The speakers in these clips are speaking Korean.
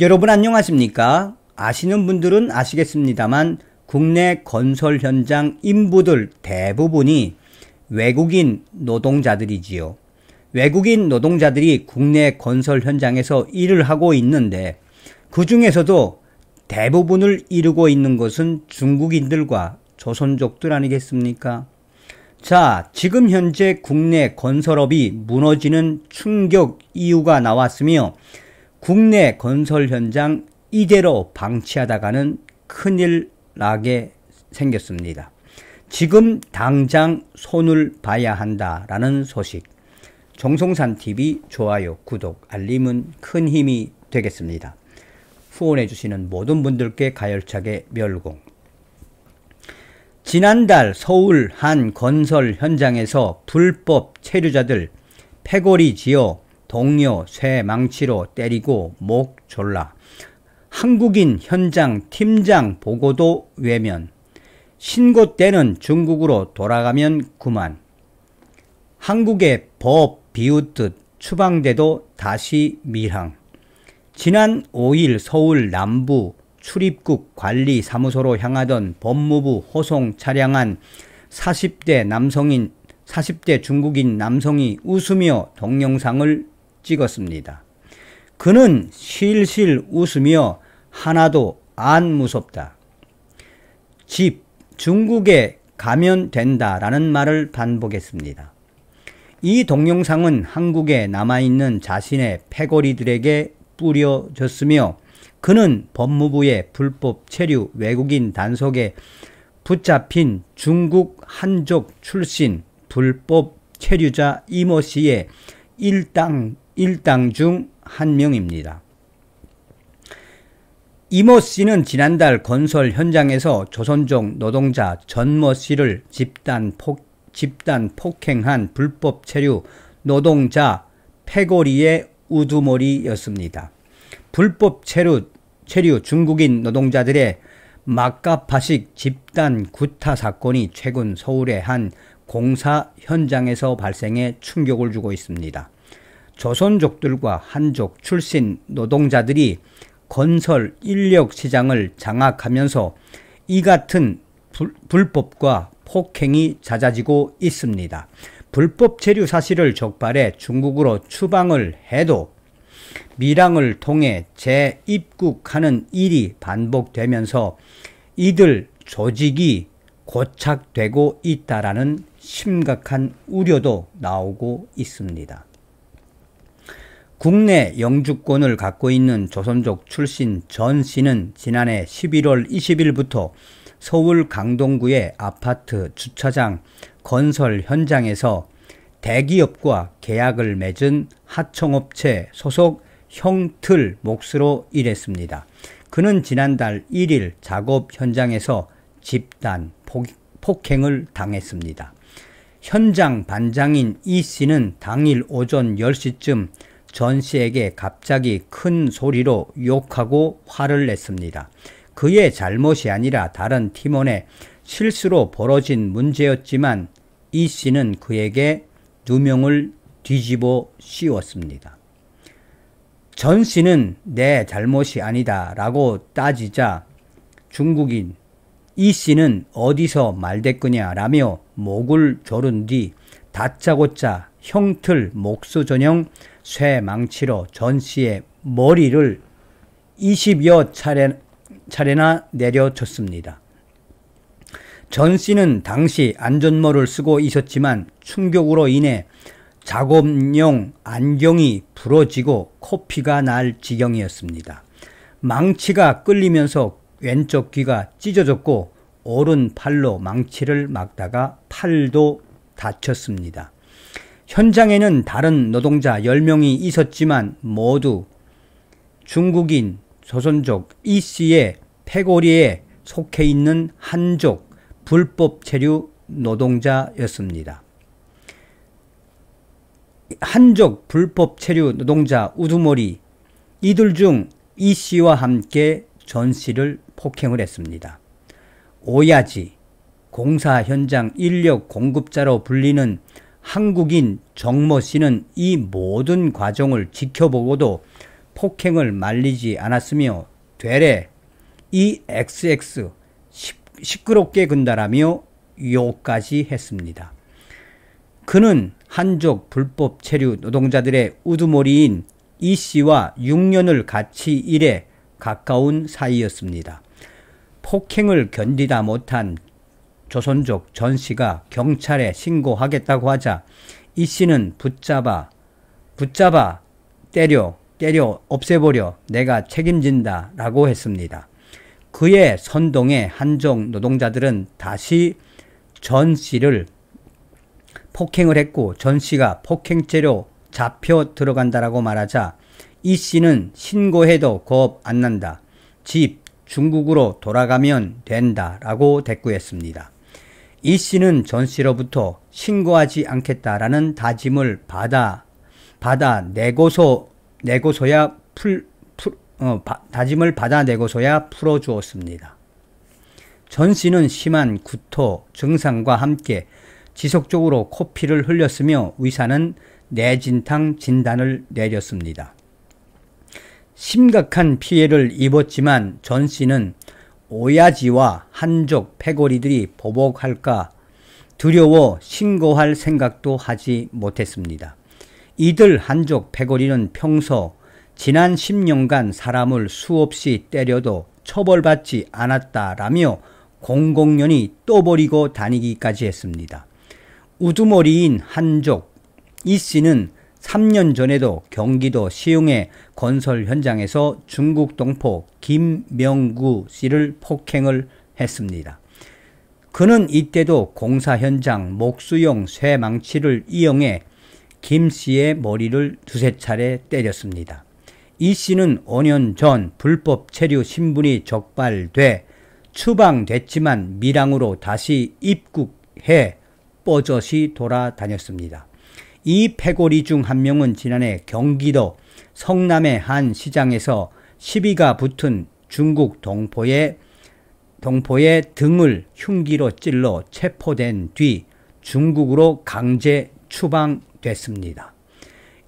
여러분 안녕하십니까? 아시는 분들은 아시겠습니다만 국내 건설 현장 인부들 대부분이 외국인 노동자들이지요. 외국인 노동자들이 국내 건설 현장에서 일을 하고 있는데 그 중에서도 대부분을 이루고 있는 것은 중국인들과 조선족들 아니겠습니까? 자, 지금 현재 국내 건설업이 무너지는 충격 이유가 나왔으며 국내 건설 현장 이대로 방치하다가는 큰일 나게 생겼습니다. 지금 당장 손을 봐야 한다라는 소식. 정성산 TV 좋아요, 구독, 알림은 큰 힘이 되겠습니다. 후원해 주시는 모든 분들께 가열차게 멸공. 지난달 서울 한 건설 현장에서 불법 체류자들 패거리 지어 동료 쇠, 망치로 때리고 목 졸라. 한국인 현장 팀장 보고도 외면. 신고 때는 중국으로 돌아가면 그만. 한국의 법 비웃듯 추방돼도 다시 밀항. 지난 5일 서울 남부 출입국 관리사무소로 향하던 법무부 호송 차량안 40대 남성인 40대 중국인 남성이 웃으며 동영상을 찍었습니다. 그는 실실 웃으며 하나도 안 무섭다. 집, 중국에 가면 된다 라는 말을 반복했습니다. 이 동영상은 한국에 남아있는 자신의 패거리들에게 뿌려졌으며 그는 법무부의 불법 체류 외국인 단속에 붙잡힌 중국 한족 출신 불법 체류자 이모 씨의 일당 일당 중 한 명입니다. 이모 씨는 지난달 건설 현장에서 조선족 노동자 전모 씨를 집단, 폭, 집단 폭행한 불법 체류 노동자 패고리의 우두머리였습니다. 불법 체류, 체류 중국인 노동자들의 막가파식 집단 구타 사건이 최근 서울의 한 공사 현장에서 발생해 충격을 주고 있습니다. 조선족들과 한족 출신 노동자들이 건설 인력 시장을 장악하면서 이 같은 불, 불법과 폭행이 잦아지고 있습니다. 불법 체류 사실을 적발해 중국으로 추방을 해도 밀항을 통해 재입국하는 일이 반복되면서 이들 조직이 고착되고 있다라는 심각한 우려도 나오고 있습니다. 국내 영주권을 갖고 있는 조선족 출신 전 씨는 지난해 11월 20일부터 서울 강동구의 아파트 주차장 건설 현장에서 대기업과 계약을 맺은 하청업체 소속 형틀 몫으로 일했습니다. 그는 지난달 1일 작업 현장에서 집단 폭행을 당했습니다. 현장 반장인 이 씨는 당일 오전 10시쯤 전 씨에게 갑자기 큰 소리로 욕하고 화를 냈습니다. 그의 잘못이 아니라 다른 팀원의 실수로 벌어진 문제였지만 이 씨는 그에게 누명을 뒤집어 씌웠습니다. 전 씨는 내 잘못이 아니다 라고 따지자 중국인 이 씨는 어디서 말대꾸냐 라며 목을 조른 뒤 다짜고짜 형틀 목수 전형 쇠 망치로 전 씨의 머리를 20여 차례, 차례나 내려쳤습니다. 전 씨는 당시 안전모를 쓰고 있었지만 충격으로 인해 작업용 안경이 부러지고 코피가 날 지경이었습니다. 망치가 끌리면서 왼쪽 귀가 찢어졌고 오른 팔로 망치를 막다가 팔도 다쳤습니다. 현장에는 다른 노동자 10명이 있었지만 모두 중국인 조선족 이씨의 패거리에 속해 있는 한족 불법 체류 노동자였습니다. 한족 불법 체류 노동자 우두머리 이들 중 이씨와 함께 전씨를 폭행을 했습니다. 오야지 공사 현장 인력 공급자로 불리는 한국인 정모 씨는 이 모든 과정을 지켜보고도 폭행을 말리지 않았으며 되레 이 XX 시끄럽게 근다라며 욕까지 했습니다. 그는 한족 불법 체류 노동자들의 우두머리인 이 씨와 6년을 같이 일해 가까운 사이였습니다. 폭행을 견디다 못한 조선족 전 씨가 경찰에 신고하겠다고 하자 이 씨는 붙잡아 붙잡아 때려 때려 없애버려 내가 책임진다 라고 했습니다. 그의 선동에 한종 노동자들은 다시 전 씨를 폭행을 했고 전 씨가 폭행죄로 잡혀 들어간다라고 말하자 이 씨는 신고해도 겁 안 난다. 집 중국으로 돌아가면 된다라고 대꾸했습니다. 이 씨는 전 씨로부터 신고하지 않겠다라는 다짐을 받아 받아 내고서 내고소야 풀, 풀 어, 바, 다짐을 받아 내고서야 풀어주었습니다. 전 씨는 심한 구토 증상과 함께 지속적으로 코피를 흘렸으며 의사는 뇌진탕 진단을 내렸습니다. 심각한 피해를 입었지만 전 씨는 오야지와 한족 패거리들이 보복할까 두려워 신고할 생각도 하지 못했습니다. 이들 한족 패거리는 평소 지난 10년간 사람을 수없이 때려도 처벌받지 않았다라며 공공연히 떠버리고 다니기까지 했습니다. 우두머리인 한족 이 씨는 3년 전에도 경기도 시흥의 건설 현장에서 중국 동포 김명구 씨를 폭행을 했습니다. 그는 이때도 공사 현장 목수용 쇠망치를 이용해 김 씨의 머리를 두세 차례 때렸습니다. 이 씨는 5년 전 불법 체류 신분이 적발돼 추방됐지만 밀항으로 다시 입국해 버젓이 돌아다녔습니다. 이 패고리 중 한 명은 지난해 경기도 성남의 한 시장에서 시비가 붙은 중국 동포의 동포의 등을 흉기로 찔러 체포된 뒤 중국으로 강제 추방됐습니다.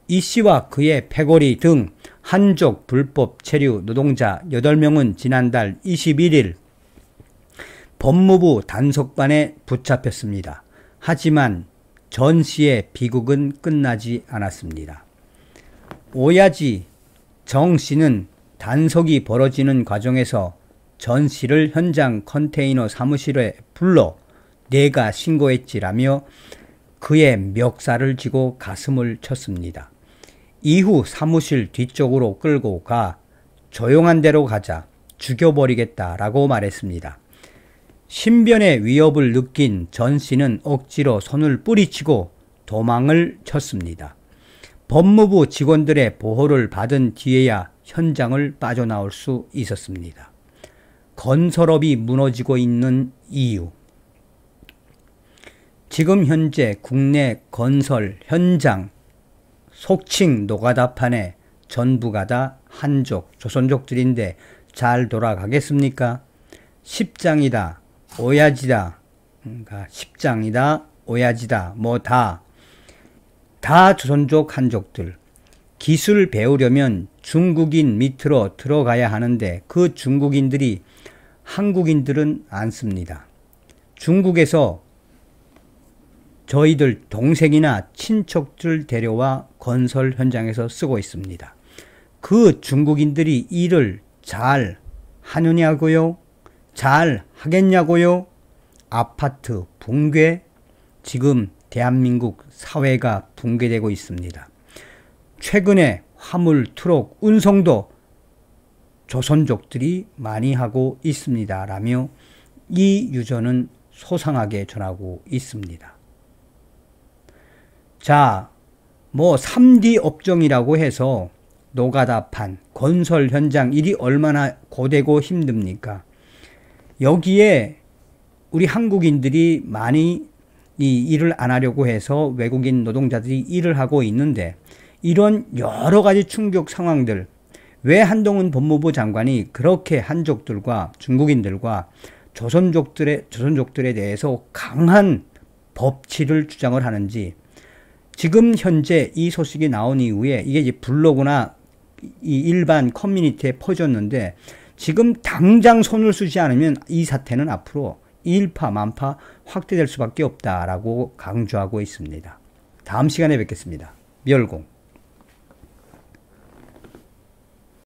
이 씨와 그의 패거리 등 한족 불법 체류 노동자 8명은 지난달 21일 법무부 단속반에 붙잡혔습니다. 하지만 전시의 비극은 끝나지 않았습니다. 오야지 정 씨는 단속이 벌어지는 과정에서 전 씨를 현장 컨테이너 사무실에 불러 내가 신고했지라며 그의 멱살을 쥐고 가슴을 쳤습니다. 이후 사무실 뒤쪽으로 끌고 가 조용한 데로 가자 죽여버리겠다라고 말했습니다. 신변의 위협을 느낀 전 씨는 억지로 손을 뿌리치고 도망을 쳤습니다. 법무부 직원들의 보호를 받은 뒤에야 현장을 빠져나올 수 있었습니다. 건설업이 무너지고 있는 이유. 지금 현재 국내 건설 현장 속칭 노가다판에 전부가 다 한족, 조선족들인데 잘 돌아가겠습니까? 십장이다 오야지다. 그러니까 십장이다. 오야지다. 뭐 다. 다 조선족 한족들. 기술 배우려면 중국인 밑으로 들어가야 하는데 그 중국인들이 한국인들은 안 씁니다. 중국에서 저희들 동생이나 친척들 데려와 건설 현장에서 쓰고 있습니다. 그 중국인들이 일을 잘 하느냐고요? 잘 하겠냐고요? 아파트 붕괴? 지금 대한민국 사회가 붕괴되고 있습니다. 최근에 화물 트럭 운송도 조선족들이 많이 하고 있습니다. 라며 이 유저는 소상하게 전하고 있습니다. 자, 뭐 3D 업종이라고 해서 노가다판, 건설 현장 일이 얼마나 고되고 힘듭니까? 여기에 우리 한국인들이 많이 이 일을 안 하려고 해서 외국인 노동자들이 일을 하고 있는데 이런 여러 가지 충격 상황들 왜 한동훈 법무부 장관이 그렇게 한족들과 중국인들과 조선족들의 조선족들에 대해서 강한 법치를 주장을 하는지 지금 현재 이 소식이 나온 이후에 이게 이제 블로그나 이 일반 커뮤니티에 퍼졌는데 지금 당장 손을 쓰지 않으면 이 사태는 앞으로 일파만파 확대될 수밖에 없다라고 강조하고 있습니다. 다음 시간에 뵙겠습니다. 멸공